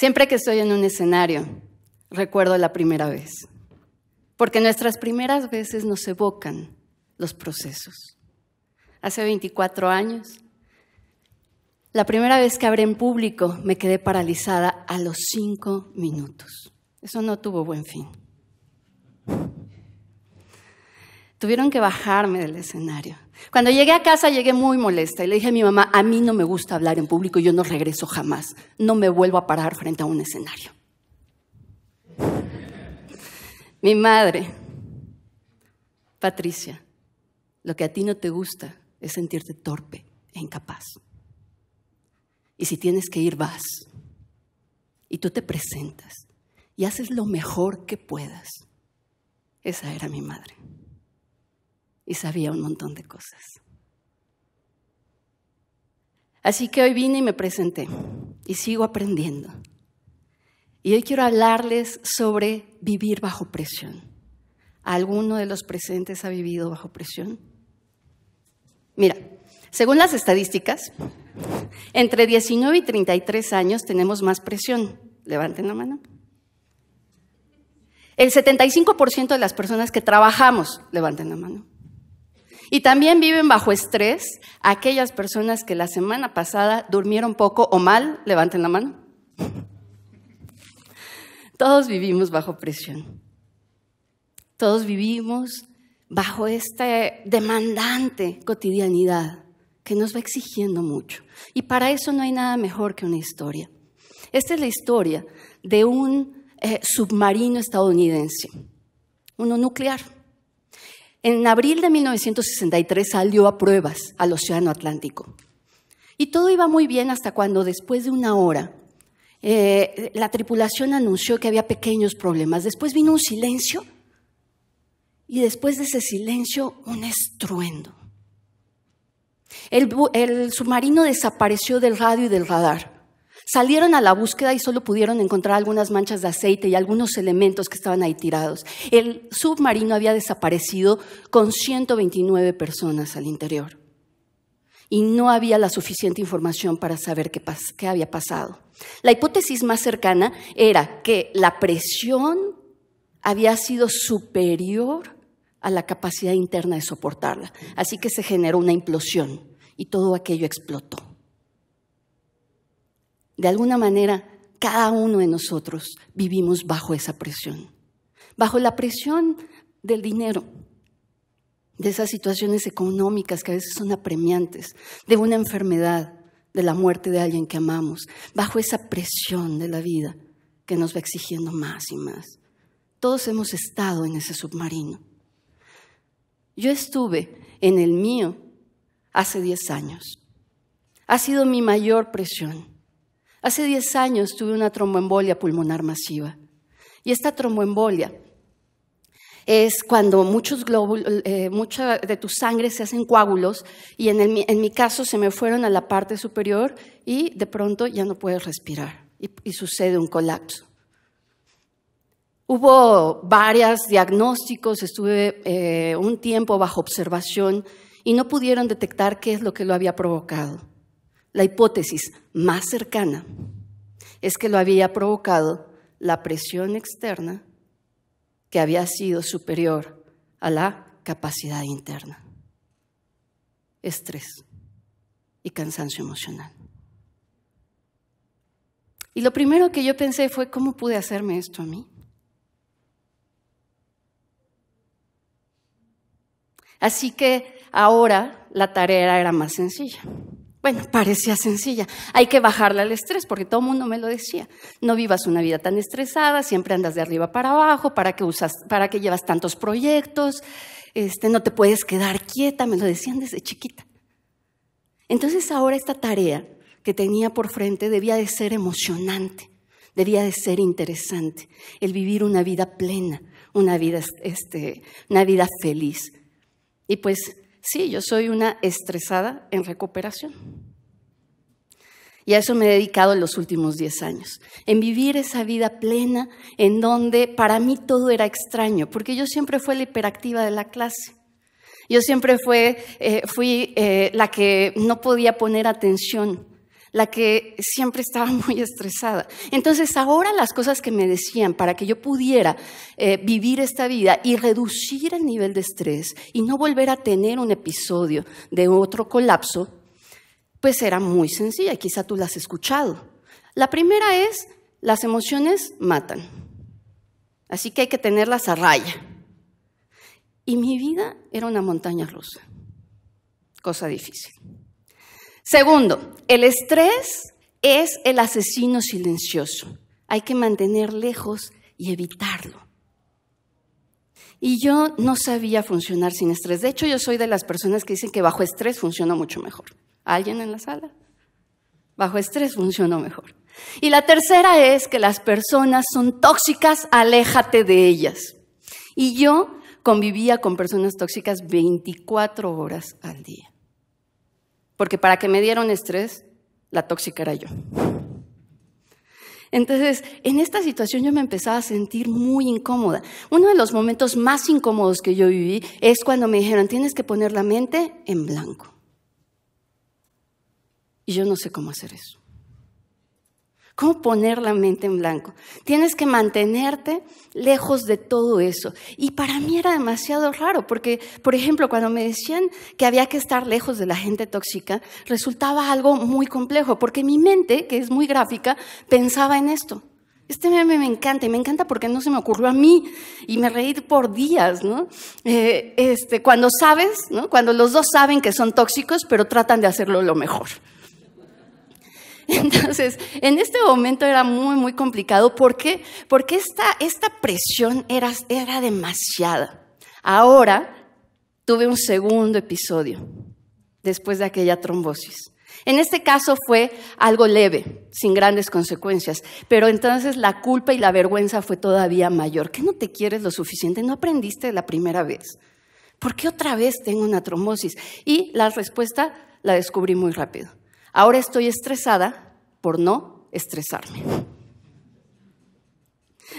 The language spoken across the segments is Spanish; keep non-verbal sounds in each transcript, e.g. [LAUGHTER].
Siempre que estoy en un escenario, recuerdo la primera vez, porque nuestras primeras veces nos evocan los procesos. Hace 24 años, la primera vez que abrí en público me quedé paralizada a los cinco minutos. Eso no tuvo buen fin. Tuvieron que bajarme del escenario. Cuando llegué a casa llegué muy molesta y le dije a mi mamá, a mí no me gusta hablar en público, yo no regreso jamás, no me vuelvo a parar frente a un escenario. mi madre, Patricia, lo que a ti no te gusta es sentirte torpe e incapaz. Y si tienes que ir, vas. Y tú te presentas y haces lo mejor que puedas. Esa era mi madre y sabía un montón de cosas. Así que hoy vine y me presenté y sigo aprendiendo. Y hoy quiero hablarles sobre vivir bajo presión. ¿Alguno de los presentes ha vivido bajo presión? Mira, según las estadísticas, entre 19 y 33 años tenemos más presión. Levanten la mano. El 75% de las personas que trabajamos, levanten la mano. Y también viven bajo estrés aquellas personas que la semana pasada durmieron poco o mal, levanten la mano. Todos vivimos bajo presión. Todos vivimos bajo esta demandante cotidianidad que nos va exigiendo mucho. Y para eso no hay nada mejor que una historia. Esta es la historia de un eh, submarino estadounidense, uno nuclear en abril de 1963 salió a pruebas al Océano Atlántico. Y todo iba muy bien hasta cuando después de una hora eh, la tripulación anunció que había pequeños problemas. Después vino un silencio y después de ese silencio un estruendo. el submarino desapareció del radio y del radar. Salieron a la búsqueda y solo pudieron encontrar algunas manchas de aceite y algunos elementos que estaban ahí tirados. El submarino había desaparecido con 129 personas al interior y no había la suficiente información para saber qué, qué había pasado. La hipótesis más cercana era que la presión había sido superior a la capacidad interna de soportarla, así que se generó una implosión y todo aquello explotó. De alguna manera, cada uno de nosotros vivimos bajo esa presión, bajo la presión del dinero, de esas situaciones económicas que a veces son apremiantes, de una enfermedad, de la muerte de alguien que amamos, bajo esa presión de la vida que nos va exigiendo más y más. Todos hemos estado en ese submarino. Yo estuve en el mío hace 10 años. Ha sido mi mayor presión. Hace 10 años tuve una tromboembolia pulmonar masiva. Y esta tromboembolia es cuando muchos eh, mucha de tu sangre se hacen coágulos y en, mi caso se me fueron a la parte superior y de pronto ya no puedes respirar y, sucede un colapso. Hubo varios diagnósticos, estuve eh, un tiempo bajo observación y no pudieron detectar qué es lo que lo había provocado. La hipótesis más cercana es que lo había provocado la presión externa que había sido superior a la capacidad interna. Estrés y cansancio emocional. Y lo primero que yo pensé fue, ¿cómo pude hacerme esto a mí? Así que ahora la tarea era más sencilla. Bueno, parecía sencilla. Hay que bajarle al estrés, porque todo el mundo me lo decía. No vivas una vida tan estresada, siempre andas de arriba para abajo, ¿para qué, usas, para que llevas tantos proyectos? Este, no te puedes quedar quieta, me lo decían desde chiquita. Entonces ahora esta tarea que tenía por frente debía de ser emocionante, debía de ser interesante, el vivir una vida plena, una vida, este, una vida feliz. Y pues Sí, yo soy una estresada en recuperación. Y a eso me he dedicado en los últimos 10 años, en vivir esa vida plena en donde para mí todo era extraño, porque yo siempre fui la hiperactiva de la clase. Yo siempre eh, fui, fui eh, la que no podía poner atención la que siempre estaba [LAUGHS] muy estresada. Entonces ahora las cosas que me decían para que yo pudiera eh, vivir esta vida y reducir el nivel de estrés y no volver a tener un episodio de otro colapso, pues era muy sencilla, quizá tú las has escuchado. La primera es, las emociones matan, así que hay que tenerlas a raya. Y mi vida era una montaña rusa, cosa difícil. Segundo, el estrés es el asesino silencioso. Hay que mantener lejos y evitarlo. Y yo no sabía funcionar sin estrés. De hecho, yo soy de las personas que dicen que bajo estrés funciona mucho mejor. ¿Alguien en la sala? Bajo estrés funciona mejor. Y la tercera es que las personas son tóxicas, aléjate de ellas. Y yo convivía con personas tóxicas 24 horas al día porque para que me dieran estrés, la tóxica era yo. Entonces, en esta situación yo me empezaba a sentir muy incómoda. Uno de los momentos más incómodos que yo viví es cuando me dijeron, tienes que poner la mente en blanco. Y yo no sé cómo hacer eso. ¿Cómo poner la mente en blanco? Tienes que mantenerte lejos de todo eso. Y para mí era demasiado raro, porque, por ejemplo, cuando me decían que había que estar lejos de la gente tóxica, resultaba algo muy complejo, porque mi mente, que es muy gráfica, pensaba en esto. Este meme me encanta y me encanta porque no se me ocurrió a mí y me reí por días, ¿no? Eh, este, cuando sabes, ¿no? Cuando los dos saben que son tóxicos, pero tratan de hacerlo lo mejor. Entonces, en este momento era muy, muy complicado. ¿Por qué? Porque esta, esta presión era, era demasiada. Ahora tuve un segundo episodio después de aquella trombosis. En este caso fue algo leve, sin grandes consecuencias, pero entonces la culpa y la vergüenza fue todavía mayor. ¿Qué no te quieres lo suficiente? ¿No aprendiste la primera vez? ¿Por qué otra vez tengo una trombosis? Y la respuesta la descubrí muy rápido. Ahora estoy estresada por no estresarme.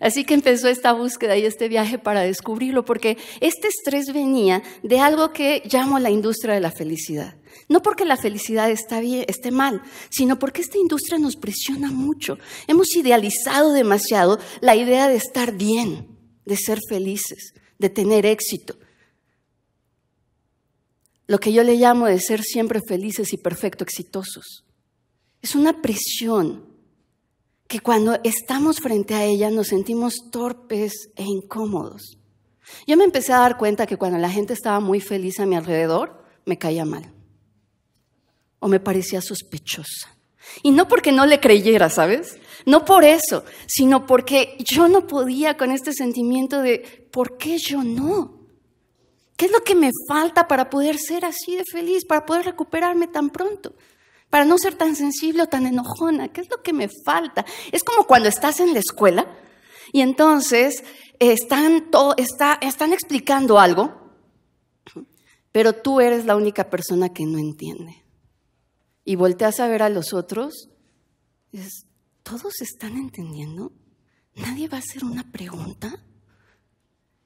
Así que empezó esta búsqueda y este viaje para descubrirlo, porque este estrés venía de algo que llamo la industria de la felicidad. No porque la felicidad esté mal, sino porque esta industria nos presiona mucho. Hemos idealizado demasiado la idea de estar bien, de ser felices, de tener éxito, lo que yo le llamo de ser siempre felices y perfecto exitosos. Es una presión que cuando estamos frente a ella nos sentimos torpes e incómodos. Yo me empecé a dar cuenta que cuando la gente estaba muy feliz a mi alrededor, me caía mal o me parecía sospechosa. Y no porque no le creyera, ¿sabes? No por eso, sino porque yo no podía con este sentimiento de, ¿por qué yo no? ¿Qué es lo que me falta para poder ser así de feliz, para poder recuperarme tan pronto? Para no ser tan sensible o tan enojona. ¿Qué es lo que me falta? Es como cuando estás en la escuela y entonces están, explicando algo, pero tú eres la única persona que no entiende. Y volteas a ver a los otros, es, ¿todos están entendiendo? ¿Nadie va a hacer una pregunta?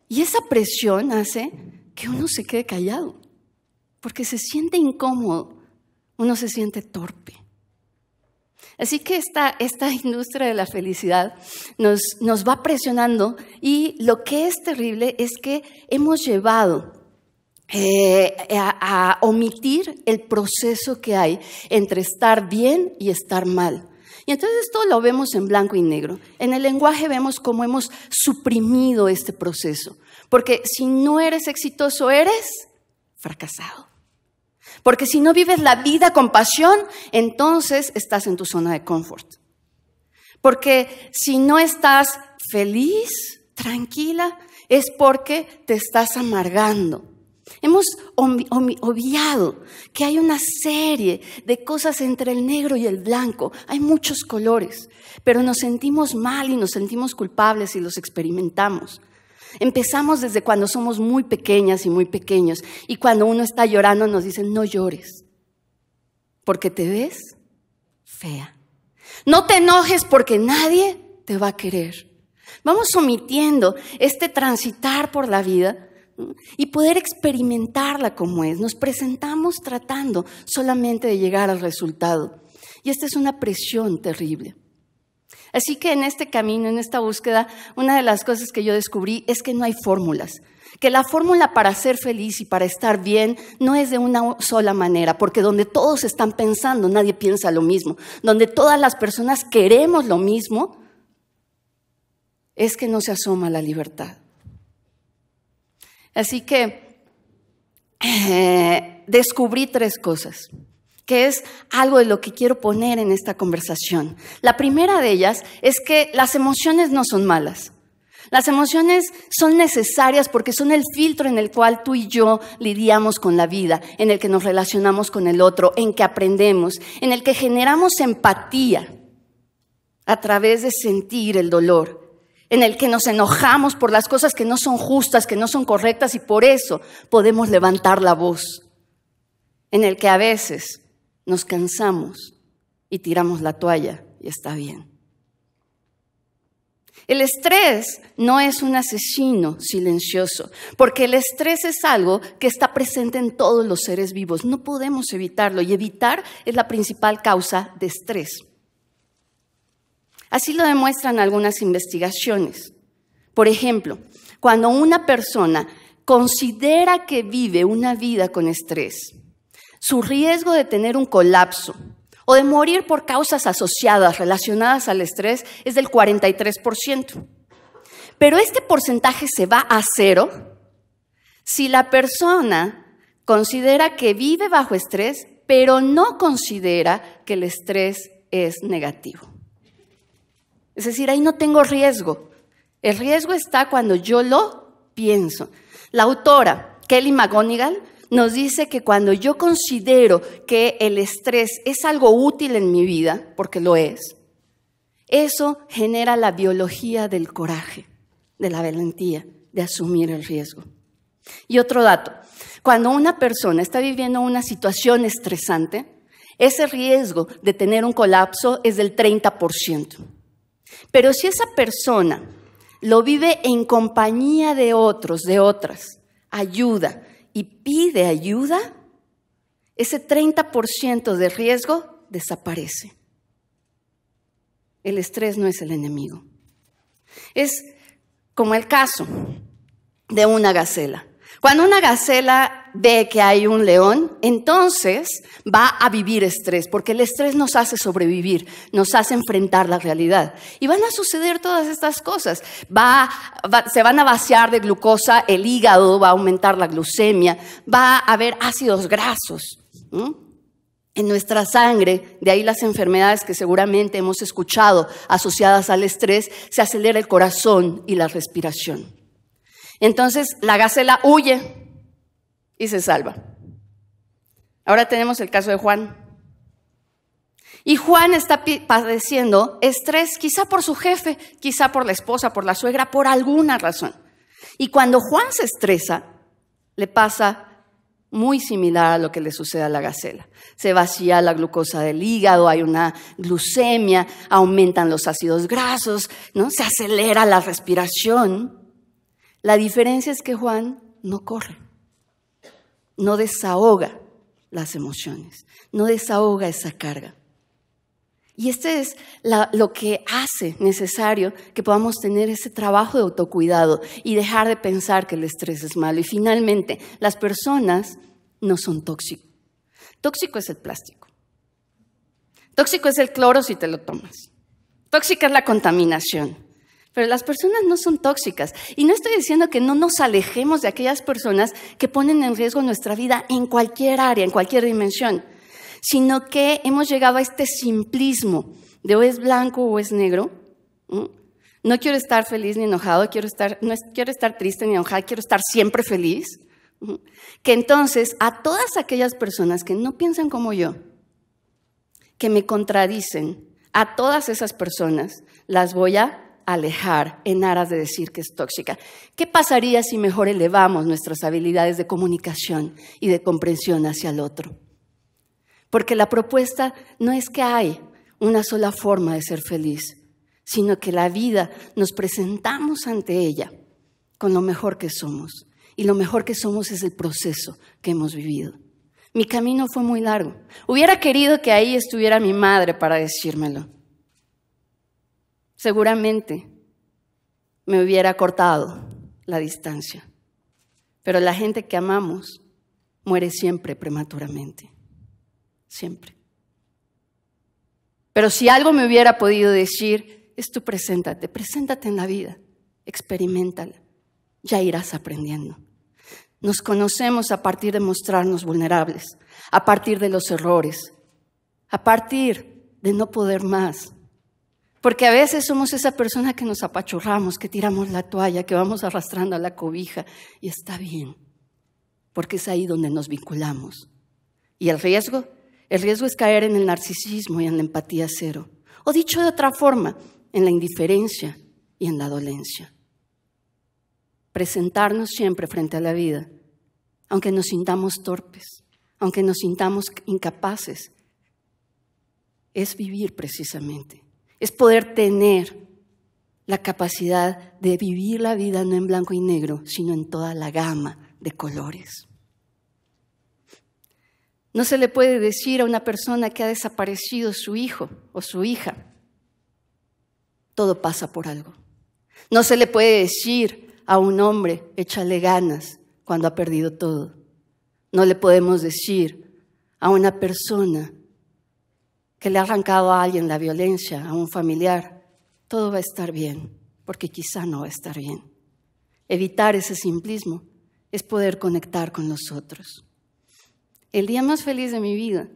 Y esa presión hace que uno se quede callado, porque se siente incómodo, uno se siente torpe. Así que esta, [LAUGHS] industria de la felicidad nos, va presionando y lo que es terrible es que hemos llevado eh, a, omitir el proceso que hay entre estar bien y estar mal. Y entonces todo lo vemos en blanco y negro. En el lenguaje vemos cómo hemos suprimido este proceso. Porque si no eres exitoso, eres fracasado. Porque si no vives la vida con pasión, entonces estás en tu zona de confort. Porque si no estás feliz, tranquila, es porque te estás amargando. Hemos obviado que hay una serie de cosas entre el negro y el blanco, hay muchos colores, pero nos sentimos mal y nos sentimos culpables y los experimentamos. Empezamos desde cuando somos muy pequeñas y muy pequeños. Y cuando uno está llorando nos dicen, no llores, porque te ves fea. No te enojes porque nadie te va a querer. Vamos omitiendo este transitar por la vida y poder experimentarla como es. Nos presentamos tratando solamente de llegar al resultado. Y esta es una presión terrible. Así que en este camino, en esta búsqueda, una de las cosas que yo descubrí es que no hay fórmulas, que la fórmula para ser feliz y para estar bien no es de una sola manera, porque donde todos están pensando, nadie piensa lo mismo, donde todas las personas queremos lo mismo, es que no se asoma la libertad. Así que eh, descubrí tres cosas que es algo de lo que quiero poner en esta conversación. La primera de ellas es que las emociones no son malas. Las emociones son necesarias porque son el filtro en el cual tú y yo lidiamos con la vida, en el que nos relacionamos con el otro, en que aprendemos, en el que generamos empatía a través de sentir el dolor, en el que nos enojamos por las cosas que no son justas, que no son correctas y por eso podemos levantar la voz, en el que a veces nos cansamos y tiramos la toalla y está bien. El estrés no es un asesino silencioso, porque el estrés es algo que está presente en todos los seres vivos. No podemos evitarlo y evitar es la principal causa de estrés. Así lo demuestran algunas investigaciones. Por ejemplo, cuando una persona considera que vive una vida con estrés, su riesgo de tener un colapso o de morir por causas asociadas relacionadas al estrés es del 43%. Pero este porcentaje se va a cero si la persona considera que vive bajo estrés, pero no considera que el estrés es negativo. Es decir, ahí no tengo riesgo. El riesgo está cuando yo lo pienso. La autora, Kelly McGonigal, nos dice que cuando yo considero que el estrés es algo útil en mi vida, porque lo es, eso genera la biología del coraje, de la valentía, de asumir el riesgo. Y otro dato, cuando una persona está viviendo una situación estresante, ese riesgo de tener un colapso es del 30%. Pero si esa persona lo vive en compañía de otros, de otras, ayuda, y pide ayuda, ese 30% de riesgo desaparece. El estrés no es el enemigo. Es como el caso de una gacela. Cuando una gacela ve que hay un león, entonces va a vivir estrés, porque el estrés nos hace sobrevivir, nos hace enfrentar la realidad. Y van a suceder todas estas cosas. se van a vaciar de glucosa el hígado, va a aumentar la glucemia, va a haber ácidos grasos. en nuestra sangre, de ahí las enfermedades que seguramente hemos escuchado asociadas al estrés, se acelera el corazón y la respiración. Entonces la gacela huye, y se salva. Ahora tenemos el caso de Juan. Y Juan está padeciendo estrés, quizá por su jefe, quizá por la esposa, por la suegra, por alguna razón. Y cuando Juan se estresa, le pasa muy similar a lo que le sucede a la gacela. Se vacía la glucosa del hígado, hay una glucemia, aumentan los ácidos grasos, ¿no? Se acelera la respiración. La diferencia es que Juan no corre no desahoga las emociones, no desahoga esa carga. Y este es lo que hace necesario que podamos tener ese trabajo de autocuidado y dejar de pensar que el estrés es malo. Y finalmente, las personas no son tóxicos. Tóxico es el plástico. Tóxico es el cloro si te lo tomas. Tóxica es la contaminación. Pero las personas no son tóxicas. Y no estoy diciendo que no nos alejemos de aquellas personas que ponen en riesgo nuestra vida en cualquier área, en cualquier dimensión, sino que hemos llegado a este simplismo de o es blanco o es negro. No quiero estar feliz ni enojado, quiero estar, no quiero estar triste ni enojado, quiero estar siempre feliz. Que entonces a todas aquellas personas que no piensan como yo, que me contradicen, a todas esas personas las voy a alejar en aras de decir que es tóxica. ¿Qué pasaría si mejor elevamos nuestras habilidades de comunicación y de comprensión hacia el otro? Porque la propuesta no es que hay una sola forma de ser feliz, sino que la vida nos presentamos ante ella con lo mejor que somos. Y lo mejor que somos es el proceso que hemos vivido. Mi camino fue muy largo. Hubiera querido que ahí estuviera mi madre para decírmelo seguramente me hubiera cortado la distancia. Pero la gente que amamos muere siempre prematuramente, siempre. Pero si algo me hubiera podido decir, es tú preséntate, preséntate en la vida, experimentala, ya irás aprendiendo. Nos conocemos a partir de mostrarnos vulnerables, a partir de los errores, a partir de no poder más, porque a veces somos esa persona que nos apachurramos, que tiramos la toalla, que vamos arrastrando a la cobija. Y está bien, porque es ahí donde nos vinculamos. ¿Y el riesgo? El riesgo es caer en el narcisismo y en la empatía cero. O dicho de otra forma, en la indiferencia y en la dolencia. Presentarnos siempre frente a la vida, aunque nos sintamos torpes, aunque nos sintamos incapaces, es vivir precisamente es poder tener la capacidad de vivir la vida no en blanco y negro, sino en toda la gama de colores. No se le puede decir a una persona que ha desaparecido su hijo o su hija, todo pasa por algo. No se le puede decir a un hombre, échale ganas cuando ha perdido todo. No le podemos decir a una persona que le ha arrancado a alguien la violencia, a un familiar, todo va a estar bien, porque quizá no va a estar bien. Evitar ese simplismo es poder conectar con los otros. El día más feliz de mi vida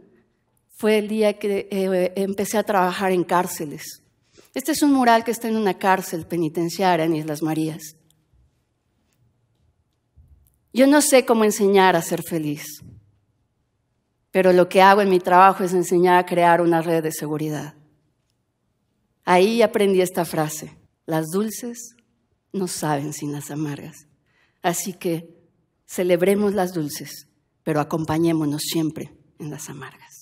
fue el día que eh, empecé a trabajar en cárceles. Este es un mural que está en una cárcel penitenciaria en Islas Marías. Yo no sé cómo enseñar a ser feliz pero lo que hago en mi trabajo es enseñar a crear una red de seguridad. Ahí aprendí esta frase, las dulces no saben sin las amargas. Así que celebremos las dulces, pero acompañémonos siempre en las amargas.